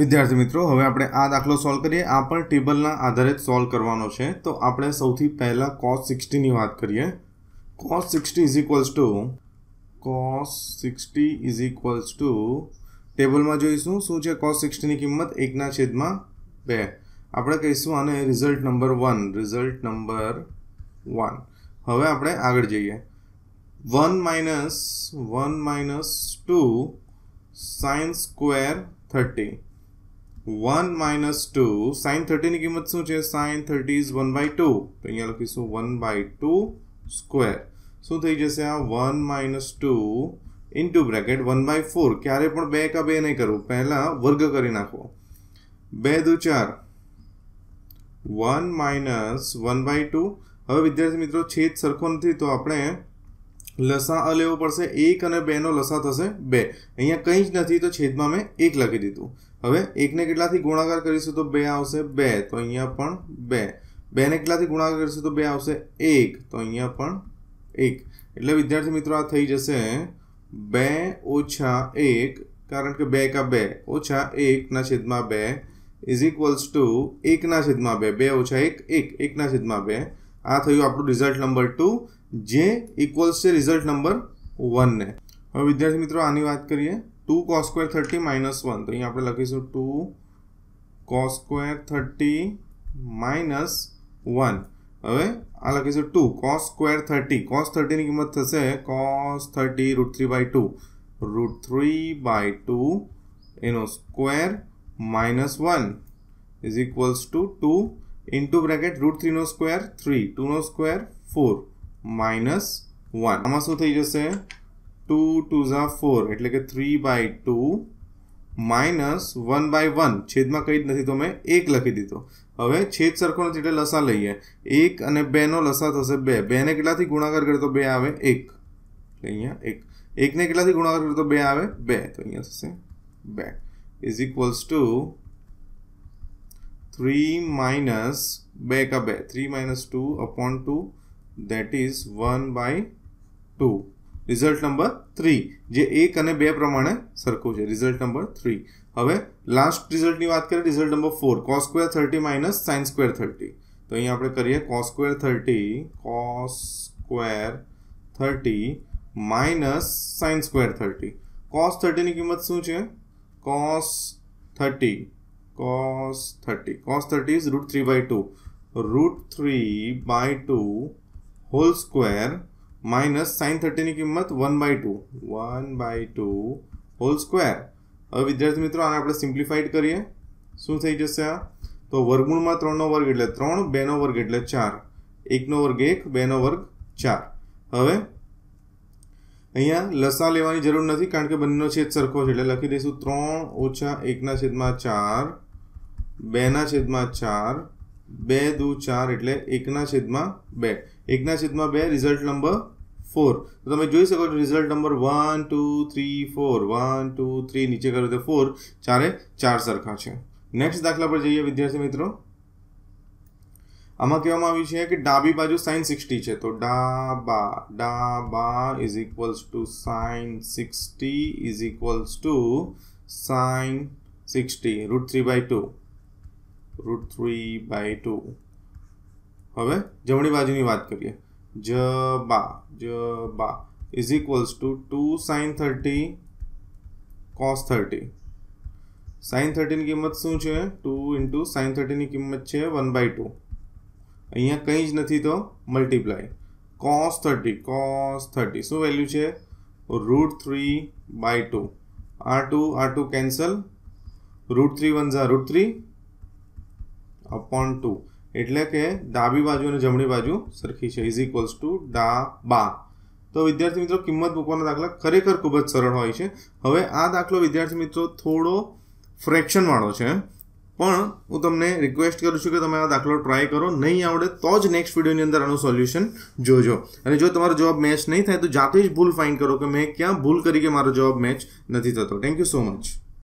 વિદ્યાર્થી મિત્રો હવે આપણે આ દાખલો સોલ્વ કરીએ આ પણ ટેબલના આધારે જ સોલ્વ કરવાનો છે તો આપણે સૌથી પહેલાં કોસ સિક્સટીની વાત કરીએ cos sixty is equals to cos sixty is equals to ટેબલમાં જોઈશું શું છે કોસ સિક્સટીની કિંમત એકના છેદમાં બે આપણે કહીશું આને result number one result number one હવે આપણે આગળ જઈએ one minus one minus two sine square thirty 1 - 2 sin 30 की कीमत सो चे sin 30 इज 1/2 तो यहां लिख सो 1/2 स्क्वायर सो થઈ જશે આ 1 - 2 * (1/4) ક્યારે પણ 2 * 1 કા 2 નહી કરો પહેલા વર્ગ કરી નાખો 2 * 2 4 1 - 1/2 હવે વિદ્યાર્થી મિત્રો છેદ સરખો નથી તો આપણે लसा लेने ऊपर से 1 और 2 નો લસાત થશે 2 અહીંયા કંઈ જ નથી તો છેદમાં મે 1 લગાવી દઉં હવે 1 ને કેટલા થી ગુણાકાર કરીશું તો 2 આવશે 2 તો અહીંયા પણ 2 2 ને કેટલા થી ગુણાકાર કરશું તો 2 આવશે 1 તો અહીંયા પણ 1 એટલે વિદ્યાર્થી મિત્રો આ થઈ જશે 2 - 1 કારણ કે 2 का 2 - 1 / 2 = 1 / 2 2 - 1 1 1 / 2 આ થયો આપણો રિઝલ્ટ નંબર 2 जे इक्वल्स से रिजल्ट नंबर वन ने हम विद्यार्थी मित्रों आनी बात करिए two cos square thirty minus one तो अँ लखीश two cos square thirty minus one हमें आ लखीश two cos square thirty cos thirty की किमत थे cos thirty root three by two root three by two एनो square minus one is equals to two into bracket root three no square three two नो square four -1. અમાસું થઈ જશે 2 * 2 = 4 એટલે કે 3 / 2 - 1 / 1 છેદમાં કંઈ જ નથી તો મે 1 લખી દીધો. હવે છેદ સરખો એટલે લસા લઈએ 1 અને 2 નો લસા થાશે 2. 2 ને કેટલાથી গুণાકાર કર તો 2 આવે 1. એટલે અહીંયા 1. 1 ને કેટલાથી ગુણાકાર કર તો 2 આવે 2. તો અહીંયા થશે 2. = 3 - 2 * 2 3 - 2 / 2 that is one by two result number three जो एक बे प्रमाण सरखो रिजल्ट नंबर थ्री हम लास्ट रिजल्ट की बात करें result number four cos square thirty minus sine square thirty तो अँ आप करिए स्क्वेर थर्टी को square thirty minus sine square thirty cos thirty की किमत शू है cos thirty cos thirty cos thirty is root three by two root three by to whole square minus sin 30 ki kimat 1/2 1/2 whole square अब विद्यार्थी मित्रों आने आप simplified करिए सो થઈ જશે આ તો વર્ગણ માં 3 નો વર્ગ એટલે 3 2 નો વર્ગ એટલે 4 1 નો વર્ગ 1 2 નો વર્ગ 4 હવે અહીંયા લસા લેવાની જરૂર નથી કારણ કે બંનેનો છેદ સરખો છે એટલે લખી દેસુ 3 - 1 / 4 2 / 4 2 2 4 એટલે 1/2 1/2 રિઝલ્ટ નંબર 4 તમે જોઈ શકો છો રિઝલ્ટ નંબર 1 2 3 4 1 2 3 નીચે કરો તો 4 ચારે ચાર સરખા છે નેક્સ્ટ દાખલા પર જઈએ વિદ્યાર્થી મિત્રો અમાકે આવમી છે કે ડાબી બાજુ sin 60 છે તો ડાબા ડાબા = sin 60 = sin 60 √3/2 √3 / 2 अब जमणीबाजी की बात करिए जबा जबा = 2 sin 30 cos 30 sin 30 की कीमत શું છે 2 * sin 30 ની કિંમત છે 1 / 2 અહીંયા કંઈ જ નથી તો મલ્ટીપ્લાય cos 30 cos 30 શું વેલ્યુ છે √3 / 2 r2 r2 કેન્સલ √3 * √3 अपॉन 2 એટલે કે દાબી બાજુ અને જમણી બાજુ સરખી છે ઇક્વલ ટુ દાબા તો વિદ્યાર્થી મિત્રો કિંમત બુકવાનો દાખલો ખરેખર ખૂબ જ સરણ હોય છે હવે આ દાખલો વિદ્યાર્થી મિત્રો થોડો ફ્રેક્શન વાળો છે પણ હું તમને रिक्वेस्ट કરું છું કે તમે આ દાખલો ટ્રાય કરો નહીં આવડે તો જ નેક્સ્ટ વિડિયોની અંદર આનો સોલ્યુશન જોજો અને જો તમારો જવાબ મેચ ન થાય તો જાતે જ ભૂલ ફાઇન્ડ કરો કે મેં ક્યાં ભૂલ કરી કે મારો જવાબ મેચ નથી થતો થેન્ક યુ સો મચ